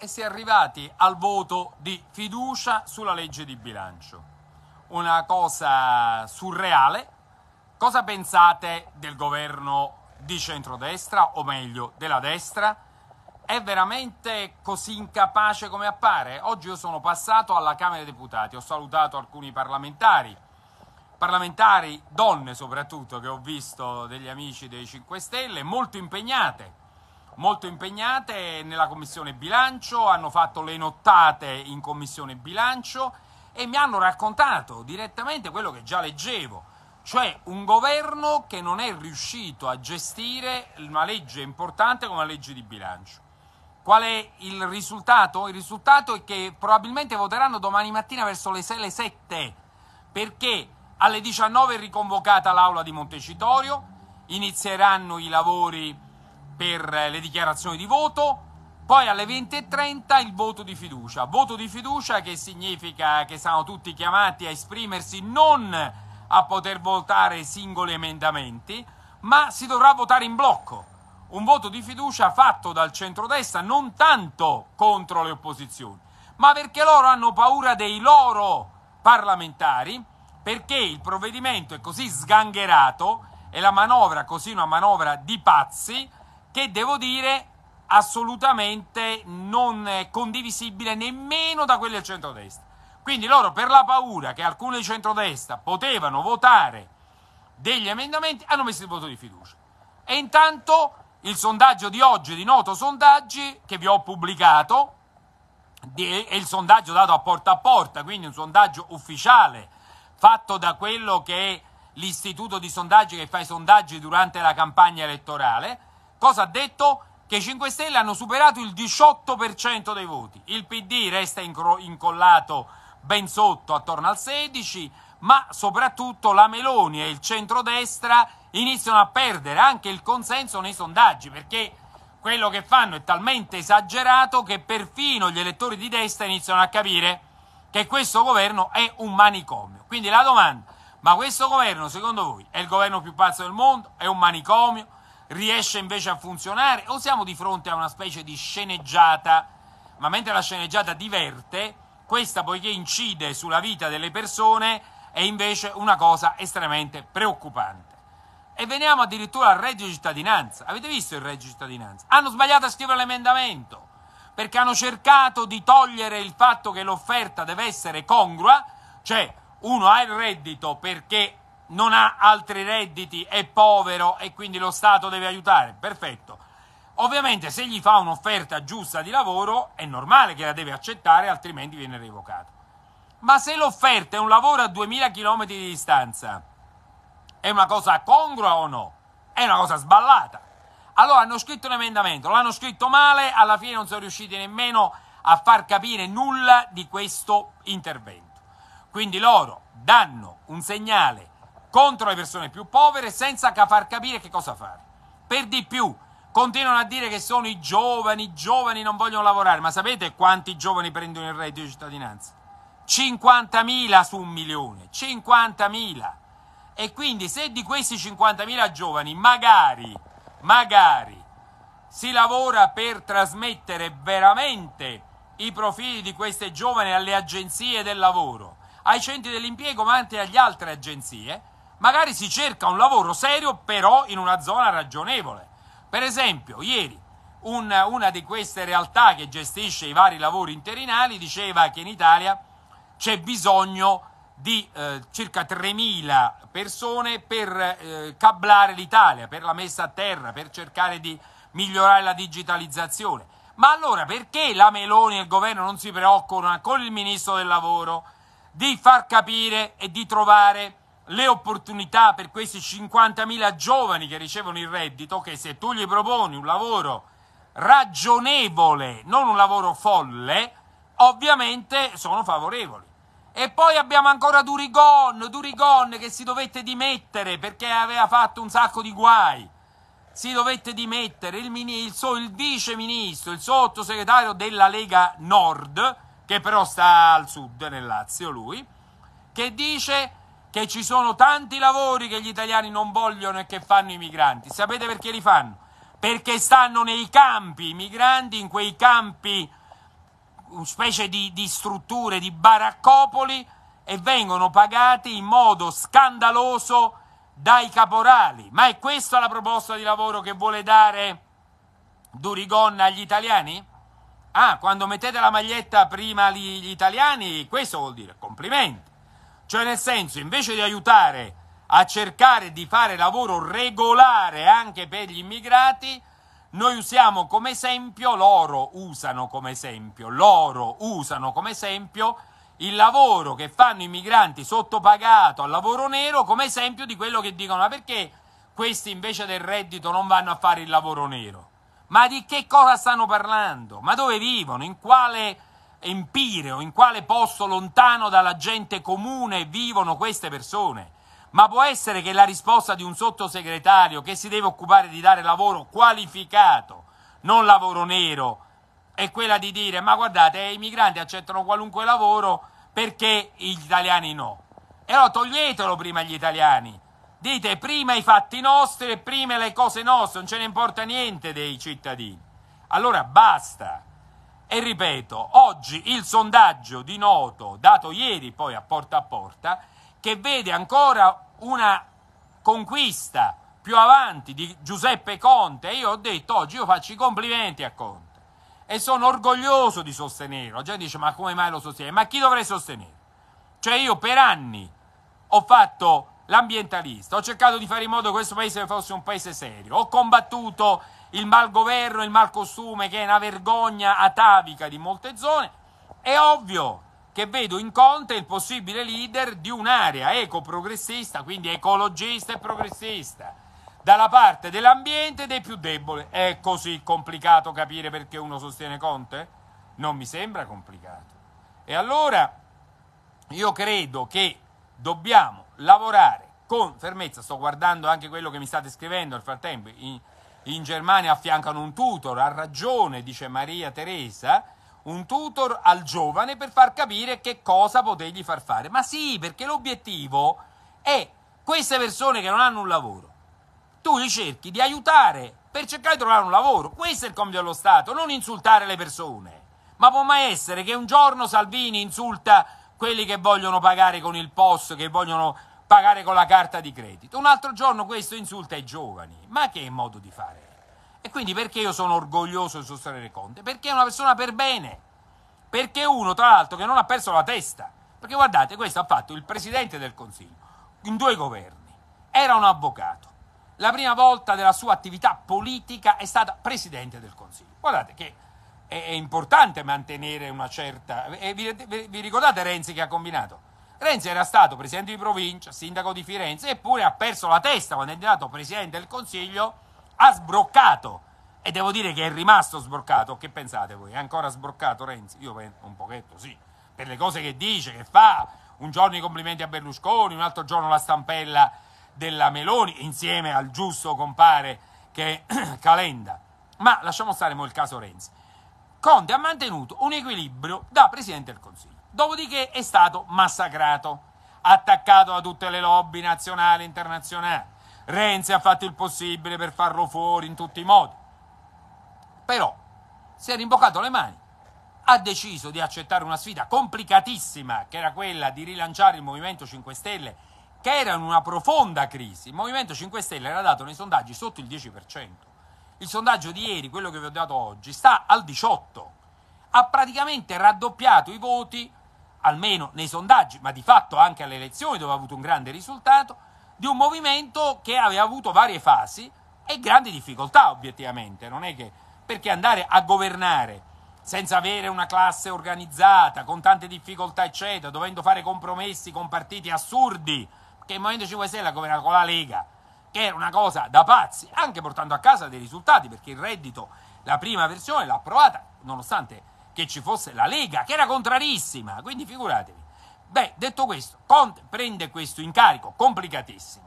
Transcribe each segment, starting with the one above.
e si è arrivati al voto di fiducia sulla legge di bilancio. Una cosa surreale. Cosa pensate del governo di centrodestra, o meglio della destra? È veramente così incapace come appare? Oggi io sono passato alla Camera dei Deputati, ho salutato alcuni parlamentari, parlamentari donne soprattutto che ho visto degli amici dei 5 Stelle, molto impegnate molto impegnate nella Commissione Bilancio, hanno fatto le nottate in Commissione Bilancio e mi hanno raccontato direttamente quello che già leggevo, cioè un governo che non è riuscito a gestire una legge importante come la legge di bilancio. Qual è il risultato? Il risultato è che probabilmente voteranno domani mattina verso le 6 le 7, perché alle 19 è riconvocata l'aula di Montecitorio, inizieranno i lavori per le dichiarazioni di voto. Poi alle 20.30 il voto di fiducia. Voto di fiducia che significa che sono tutti chiamati a esprimersi non a poter votare singoli emendamenti, ma si dovrà votare in blocco. Un voto di fiducia fatto dal centrodestra non tanto contro le opposizioni, ma perché loro hanno paura dei loro parlamentari, perché il provvedimento è così sgangherato e la manovra così una manovra di pazzi che devo dire assolutamente non condivisibile nemmeno da quelli del centrodestra. Quindi loro per la paura che alcuni del centrodestra potevano votare degli emendamenti hanno messo il voto di fiducia. E intanto il sondaggio di oggi di Noto Sondaggi che vi ho pubblicato è il sondaggio dato a porta a porta, quindi un sondaggio ufficiale fatto da quello che è l'istituto di sondaggi che fa i sondaggi durante la campagna elettorale Cosa ha detto? Che i 5 Stelle hanno superato il 18% dei voti. Il PD resta incollato ben sotto, attorno al 16%, ma soprattutto la Meloni e il centrodestra iniziano a perdere anche il consenso nei sondaggi, perché quello che fanno è talmente esagerato che perfino gli elettori di destra iniziano a capire che questo governo è un manicomio. Quindi la domanda, ma questo governo secondo voi è il governo più pazzo del mondo? È un manicomio? riesce invece a funzionare o siamo di fronte a una specie di sceneggiata, ma mentre la sceneggiata diverte, questa poiché incide sulla vita delle persone è invece una cosa estremamente preoccupante. E veniamo addirittura al reddito di cittadinanza. Avete visto il reddito di cittadinanza? Hanno sbagliato a scrivere l'emendamento perché hanno cercato di togliere il fatto che l'offerta deve essere congrua, cioè uno ha il reddito perché non ha altri redditi, è povero e quindi lo Stato deve aiutare. Perfetto. Ovviamente se gli fa un'offerta giusta di lavoro è normale che la deve accettare, altrimenti viene revocato. Ma se l'offerta è un lavoro a 2000 km di distanza, è una cosa congrua o no? È una cosa sballata. Allora hanno scritto un emendamento, l'hanno scritto male, alla fine non sono riusciti nemmeno a far capire nulla di questo intervento. Quindi loro danno un segnale contro le persone più povere senza far capire che cosa fare. Per di più, continuano a dire che sono i giovani, i giovani non vogliono lavorare, ma sapete quanti giovani prendono il reddito di cittadinanza? 50.000 su un milione, 50.000. E quindi se di questi 50.000 giovani magari, magari si lavora per trasmettere veramente i profili di queste giovani alle agenzie del lavoro, ai centri dell'impiego, ma anche agli altre agenzie, magari si cerca un lavoro serio, però in una zona ragionevole. Per esempio, ieri un, una di queste realtà che gestisce i vari lavori interinali diceva che in Italia c'è bisogno di eh, circa 3.000 persone per eh, cablare l'Italia, per la messa a terra, per cercare di migliorare la digitalizzazione. Ma allora perché la Meloni e il governo non si preoccupano con il ministro del lavoro di far capire e di trovare le opportunità per questi 50.000 giovani che ricevono il reddito, che se tu gli proponi un lavoro ragionevole, non un lavoro folle, ovviamente sono favorevoli. E poi abbiamo ancora Durigon, Durigon che si dovette dimettere perché aveva fatto un sacco di guai. Si dovette dimettere il, mini, il, so, il vice ministro, il sottosegretario della Lega Nord, che però sta al sud nel Lazio lui, che dice che ci sono tanti lavori che gli italiani non vogliono e che fanno i migranti. Sapete perché li fanno? Perché stanno nei campi, i migranti in quei campi, specie di, di strutture, di baraccopoli, e vengono pagati in modo scandaloso dai caporali. Ma è questa la proposta di lavoro che vuole dare Durigon agli italiani? Ah, quando mettete la maglietta prima gli, gli italiani, questo vuol dire complimenti. Cioè nel senso, invece di aiutare a cercare di fare lavoro regolare anche per gli immigrati, noi usiamo come esempio, loro usano come esempio, loro usano come esempio il lavoro che fanno i migranti sottopagato al lavoro nero come esempio di quello che dicono ma perché questi invece del reddito non vanno a fare il lavoro nero? Ma di che cosa stanno parlando? Ma dove vivono? In quale empire in quale posto lontano dalla gente comune vivono queste persone. Ma può essere che la risposta di un sottosegretario che si deve occupare di dare lavoro qualificato, non lavoro nero, è quella di dire ma guardate i migranti accettano qualunque lavoro perché gli italiani no. E allora toglietelo prima agli italiani. Dite prima i fatti nostri e prima le cose nostre, non ce ne importa niente dei cittadini. Allora basta. E ripeto, oggi il sondaggio di Noto, dato ieri poi a porta a porta, che vede ancora una conquista più avanti di Giuseppe Conte, io ho detto oggi io faccio i complimenti a Conte e sono orgoglioso di sostenerlo. Già dice ma come mai lo sostiene? Ma chi dovrei sostenere? Cioè io per anni ho fatto l'ambientalista, ho cercato di fare in modo che questo paese fosse un paese serio, ho combattuto il malgoverno, il malcostume che è una vergogna atavica di molte zone, è ovvio che vedo in Conte il possibile leader di un'area ecoprogressista, quindi ecologista e progressista, dalla parte dell'ambiente e dei più deboli. È così complicato capire perché uno sostiene Conte? Non mi sembra complicato. E allora io credo che dobbiamo lavorare con fermezza, sto guardando anche quello che mi state scrivendo nel frattempo, in, in Germania affiancano un tutor, ha ragione, dice Maria Teresa, un tutor al giovane per far capire che cosa potergli far fare. Ma sì, perché l'obiettivo è queste persone che non hanno un lavoro. Tu li cerchi di aiutare per cercare di trovare un lavoro. Questo è il compito dello Stato, non insultare le persone. Ma può mai essere che un giorno Salvini insulta quelli che vogliono pagare con il POS, che vogliono pagare con la carta di credito. Un altro giorno questo insulta i giovani. Ma che modo di fare? E quindi perché io sono orgoglioso di sostenere Conte? Perché è una persona per bene. Perché uno, tra l'altro, che non ha perso la testa. Perché guardate, questo ha fatto il Presidente del Consiglio in due governi. Era un avvocato. La prima volta della sua attività politica è stata Presidente del Consiglio. Guardate che è, importante mantenere una certa... Eh, vi, vi ricordate Renzi che ha combinato? Renzi era stato presidente di provincia, sindaco di Firenze, eppure ha perso la testa quando è diventato presidente del Consiglio, ha sbroccato. E devo dire che è rimasto sbroccato. Che pensate voi? È ancora sbroccato Renzi? Io penso un pochetto, sì. Per le cose che dice, che fa. Un giorno i complimenti a Berlusconi, un altro giorno la stampella della Meloni, insieme al giusto compare che è Calenda. Ma lasciamo stare mo il caso Renzi. Conte ha mantenuto un equilibrio da presidente del Consiglio. Dopodiché è stato massacrato, attaccato da tutte le lobby nazionali e internazionali. Renzi ha fatto il possibile per farlo fuori in tutti i modi. Però si è rimboccato le mani, ha deciso di accettare una sfida complicatissima, che era quella di rilanciare il Movimento 5 Stelle, che era in una profonda crisi. Il Movimento 5 Stelle era dato nei sondaggi sotto il 10%. Il sondaggio di ieri, quello che vi ho dato oggi, sta al 18%. Ha praticamente raddoppiato i voti almeno nei sondaggi, ma di fatto anche alle elezioni dove ha avuto un grande risultato, di un movimento che aveva avuto varie fasi e grandi difficoltà obiettivamente, non è che perché andare a governare senza avere una classe organizzata, con tante difficoltà eccetera, dovendo fare compromessi con partiti assurdi, che il Movimento 5 Stelle ha governato con la Lega, che era una cosa da pazzi, anche portando a casa dei risultati, perché il reddito, la prima versione l'ha approvata, nonostante che ci fosse la Lega, che era contrarissima, quindi figuratevi. Beh, detto questo, Conte prende questo incarico complicatissimo.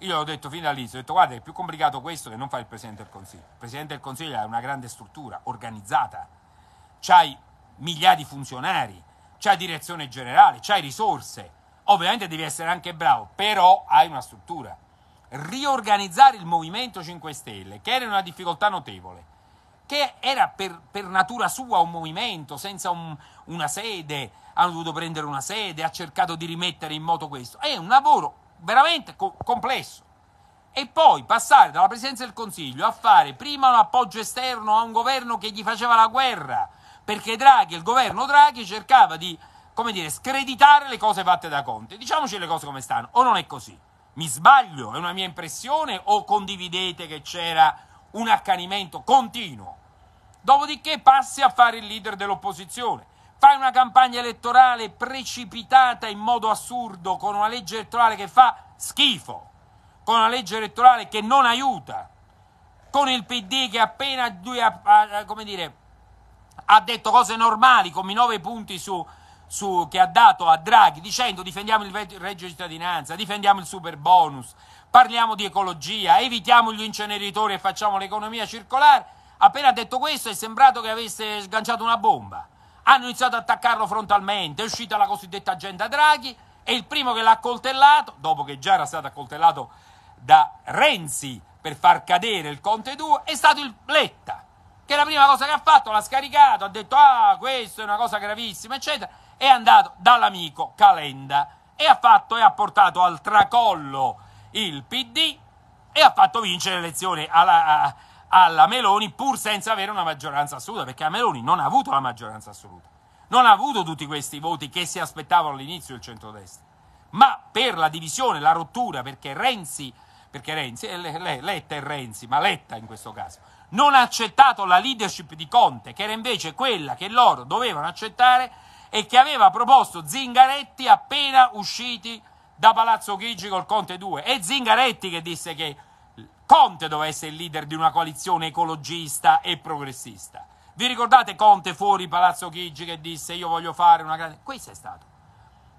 Io l'ho detto fin dall'inizio, ho detto guarda è più complicato questo che non fare il Presidente del Consiglio. Il Presidente del Consiglio ha una grande struttura, organizzata, c'hai migliaia di funzionari, c'hai direzione generale, c'hai risorse. Ovviamente devi essere anche bravo, però hai una struttura. Riorganizzare il Movimento 5 Stelle, che era una difficoltà notevole, che era per, per natura sua un movimento, senza un, una sede, hanno dovuto prendere una sede, ha cercato di rimettere in moto questo. È un lavoro veramente co- complesso. E poi passare dalla presidenza del Consiglio a fare prima un appoggio esterno a un governo che gli faceva la guerra, perché Draghi, il governo Draghi cercava di, come dire, screditare le cose fatte da Conte. Diciamoci le cose come stanno, o non è così. Mi sbaglio, è una mia impressione o condividete che c'era un accanimento continuo? Dopodiché passi a fare il leader dell'opposizione. Fai una campagna elettorale precipitata in modo assurdo con una legge elettorale che fa schifo, con una legge elettorale che non aiuta, con il PD che appena lui ha, dire, ha detto cose normali, come i nove punti su, su, che ha dato a Draghi, dicendo difendiamo il reddito di cittadinanza, difendiamo il super bonus, parliamo di ecologia, evitiamo gli inceneritori e facciamo l'economia circolare Appena detto questo è sembrato che avesse sganciato una bomba. Hanno iniziato ad attaccarlo frontalmente, è uscita la cosiddetta agenda Draghi e il primo che l'ha accoltellato, dopo che già era stato accoltellato da Renzi per far cadere il Conte 2, è stato il Letta, che la prima cosa che ha fatto l'ha scaricato, ha detto ah questo è una cosa gravissima, eccetera, è andato dall'amico Calenda e ha fatto e ha portato al tracollo il PD e ha fatto vincere le elezioni alla, a, alla Meloni pur senza avere una maggioranza assoluta, perché la Meloni non ha avuto la maggioranza assoluta, non ha avuto tutti questi voti che si aspettavano all'inizio del centrodestra, ma per la divisione, la rottura, perché Renzi, perché Renzi, eh, Letta e Renzi, ma Letta in questo caso, non ha accettato la leadership di Conte, che era invece quella che loro dovevano accettare e che aveva proposto Zingaretti appena usciti da Palazzo Chigi col Conte 2. È Zingaretti che disse che Conte doveva essere il leader di una coalizione ecologista e progressista. Vi ricordate Conte fuori Palazzo Chigi che disse io voglio fare una grande... Questo è stato.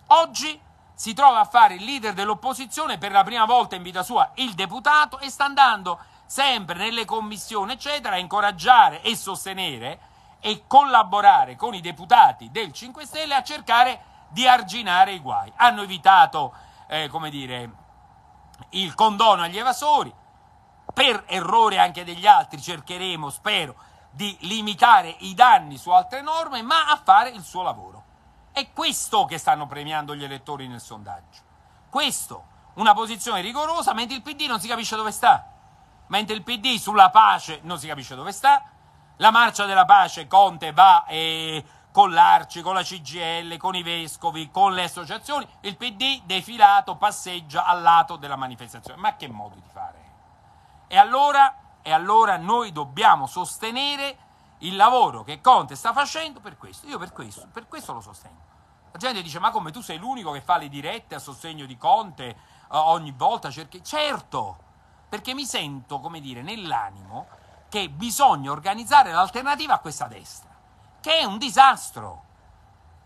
Oggi si trova a fare il leader dell'opposizione per la prima volta in vita sua il deputato e sta andando sempre nelle commissioni eccetera a incoraggiare e sostenere e collaborare con i deputati del 5 Stelle a cercare di arginare i guai. Hanno evitato, eh, come dire, il condono agli evasori, per errore anche degli altri cercheremo, spero, di limitare i danni su altre norme, ma a fare il suo lavoro. È questo che stanno premiando gli elettori nel sondaggio. Questo, una posizione rigorosa, mentre il PD non si capisce dove sta. Mentre il PD sulla pace non si capisce dove sta. La marcia della pace Conte va eh, con l'Arci, con la CGL, con i vescovi, con le associazioni. Il PD defilato passeggia al lato della manifestazione. Ma che modo di fare? E allora, e allora noi dobbiamo sostenere il lavoro che Conte sta facendo per questo. Io per questo, per questo lo sostengo. La gente dice: Ma come tu sei l'unico che fa le dirette a sostegno di Conte eh, ogni volta? Cerchi... Certo, perché mi sento, come dire, nell'animo che bisogna organizzare l'alternativa a questa destra, che è un disastro.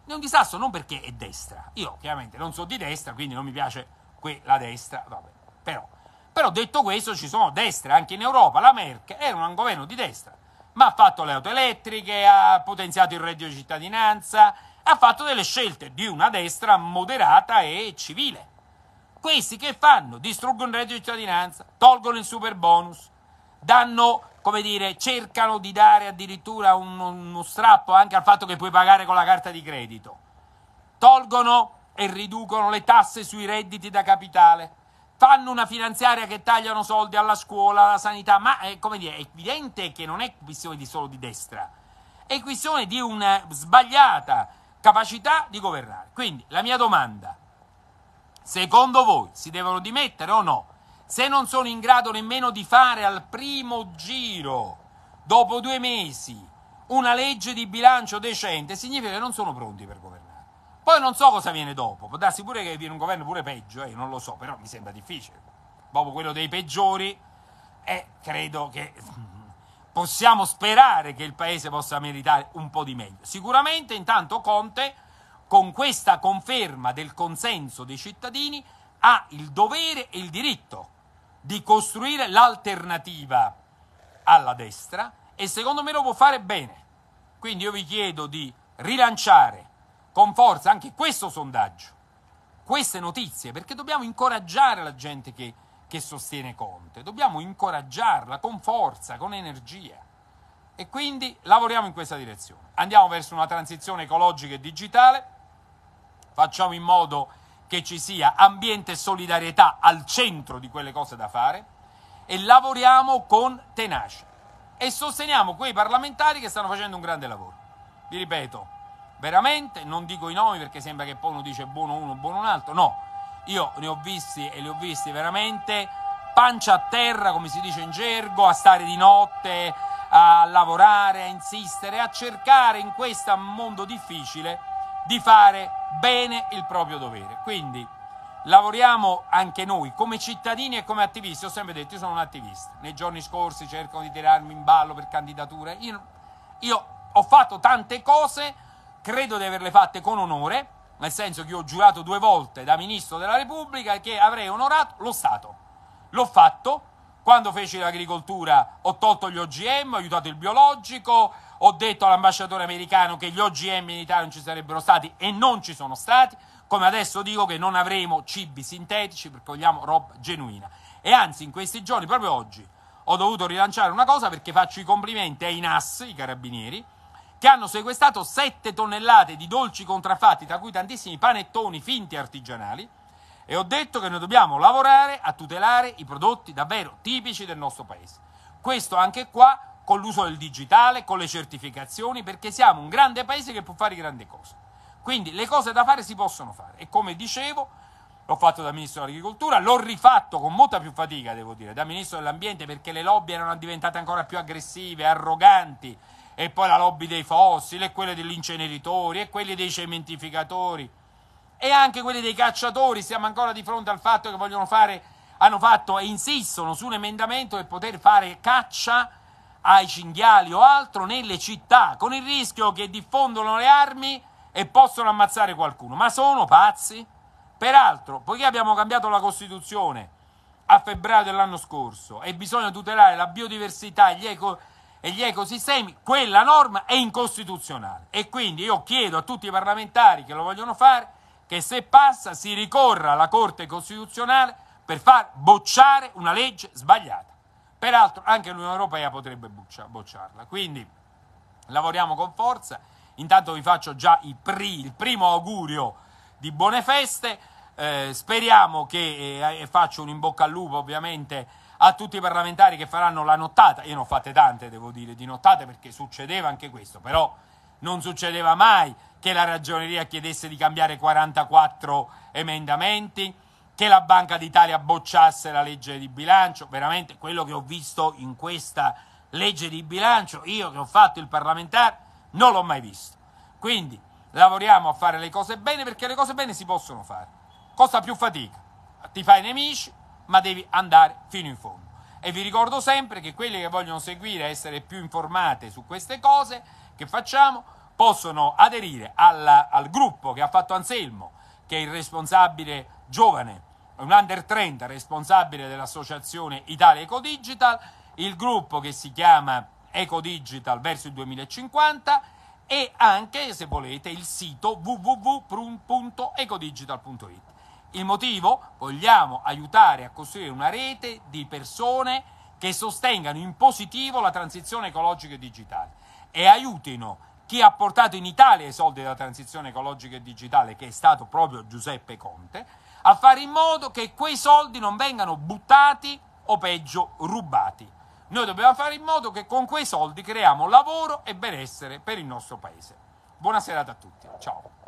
È un disastro non perché è destra. Io chiaramente non so di destra, quindi non mi piace quella destra, vabbè, però però detto questo ci sono destre, anche in Europa la Merkel era un governo di destra, ma ha fatto le auto elettriche, ha potenziato il reddito di cittadinanza, ha fatto delle scelte di una destra moderata e civile. Questi che fanno? Distruggono il reddito di cittadinanza, tolgono il super bonus, danno, come dire, cercano di dare addirittura un, uno strappo anche al fatto che puoi pagare con la carta di credito. Tolgono e riducono le tasse sui redditi da capitale fanno una finanziaria che tagliano soldi alla scuola, alla sanità, ma è, dire, è evidente che non è questione di solo di destra, è questione di una sbagliata capacità di governare. Quindi la mia domanda, secondo voi si devono dimettere o no? Se non sono in grado nemmeno di fare al primo giro, dopo due mesi, una legge di bilancio decente, significa che non sono pronti per governare. Poi non so cosa viene dopo, può darsi pure che viene un governo pure peggio, eh, non lo so, però mi sembra difficile. Dopo quello dei peggiori, eh, credo che mm, possiamo sperare che il paese possa meritare un po' di meglio. Sicuramente intanto Conte, con questa conferma del consenso dei cittadini, ha il dovere e il diritto di costruire l'alternativa alla destra e secondo me lo può fare bene. Quindi io vi chiedo di rilanciare con forza anche questo sondaggio, queste notizie, perché dobbiamo incoraggiare la gente che, che sostiene Conte, dobbiamo incoraggiarla con forza, con energia. E quindi lavoriamo in questa direzione. Andiamo verso una transizione ecologica e digitale, facciamo in modo che ci sia ambiente e solidarietà al centro di quelle cose da fare e lavoriamo con tenacia e sosteniamo quei parlamentari che stanno facendo un grande lavoro. Vi ripeto, veramente, non dico i nomi perché sembra che poi uno dice buono uno, buono un altro, no, io ne ho visti e li ho visti veramente pancia a terra, come si dice in gergo, a stare di notte, a lavorare, a insistere, a cercare in questo mondo difficile di fare bene il proprio dovere. Quindi lavoriamo anche noi come cittadini e come attivisti. Ho sempre detto, io sono un attivista. Nei giorni scorsi cercano di tirarmi in ballo per candidature. Io, io ho fatto tante cose credo di averle fatte con onore, nel senso che io ho giurato due volte da Ministro della Repubblica che avrei onorato lo Stato. L'ho fatto, quando feci l'agricoltura ho tolto gli OGM, ho aiutato il biologico, ho detto all'ambasciatore americano che gli OGM in Italia non ci sarebbero stati e non ci sono stati, come adesso dico che non avremo cibi sintetici perché vogliamo roba genuina. E anzi in questi giorni, proprio oggi, ho dovuto rilanciare una cosa perché faccio i complimenti ai NAS, i carabinieri, che hanno sequestrato 7 tonnellate di dolci contraffatti, tra cui tantissimi panettoni finti artigianali, e ho detto che noi dobbiamo lavorare a tutelare i prodotti davvero tipici del nostro paese. Questo anche qua con l'uso del digitale, con le certificazioni, perché siamo un grande paese che può fare grandi cose. Quindi le cose da fare si possono fare e come dicevo, l'ho fatto da Ministro dell'Agricoltura, l'ho rifatto con molta più fatica, devo dire, da Ministro dell'Ambiente perché le lobby erano diventate ancora più aggressive, arroganti e poi la lobby dei fossili, e quelle degli inceneritori, e quelli dei cementificatori, e anche quelli dei cacciatori. Siamo ancora di fronte al fatto che vogliono fare, hanno fatto e insistono su un emendamento per poter fare caccia ai cinghiali o altro nelle città, con il rischio che diffondono le armi e possono ammazzare qualcuno. Ma sono pazzi? Peraltro, poiché abbiamo cambiato la Costituzione a febbraio dell'anno scorso e bisogna tutelare la biodiversità, gli ecosistemi, e gli ecosistemi, quella norma è incostituzionale. E quindi io chiedo a tutti i parlamentari che lo vogliono fare che se passa si ricorra alla Corte Costituzionale per far bocciare una legge sbagliata. Peraltro anche l'Unione Europea potrebbe bocciarla. Quindi lavoriamo con forza. Intanto vi faccio già il, pri, il primo augurio di buone feste. Eh, speriamo che, eh, faccio un in bocca al lupo ovviamente a tutti i parlamentari che faranno la nottata, io ne ho fatte tante devo dire di nottate perché succedeva anche questo, però non succedeva mai che la ragioneria chiedesse di cambiare 44 emendamenti, che la Banca d'Italia bocciasse la legge di bilancio, veramente quello che ho visto in questa legge di bilancio, io che ho fatto il parlamentare, non l'ho mai visto. Quindi lavoriamo a fare le cose bene perché le cose bene si possono fare. Costa più fatica, ti fai nemici, ma devi andare fino in fondo. E vi ricordo sempre che quelli che vogliono seguire e essere più informate su queste cose che facciamo possono aderire alla, al gruppo che ha fatto Anselmo, che è il responsabile giovane, un under 30 responsabile dell'associazione Italia Eco Digital, il gruppo che si chiama Eco Digital verso il 2050 e anche, se volete, il sito www.ecodigital.it. Il motivo? Vogliamo aiutare a costruire una rete di persone che sostengano in positivo la transizione ecologica e digitale e aiutino chi ha portato in Italia i soldi della transizione ecologica e digitale, che è stato proprio Giuseppe Conte, a fare in modo che quei soldi non vengano buttati o peggio rubati. Noi dobbiamo fare in modo che con quei soldi creiamo lavoro e benessere per il nostro Paese. Buona serata a tutti, ciao.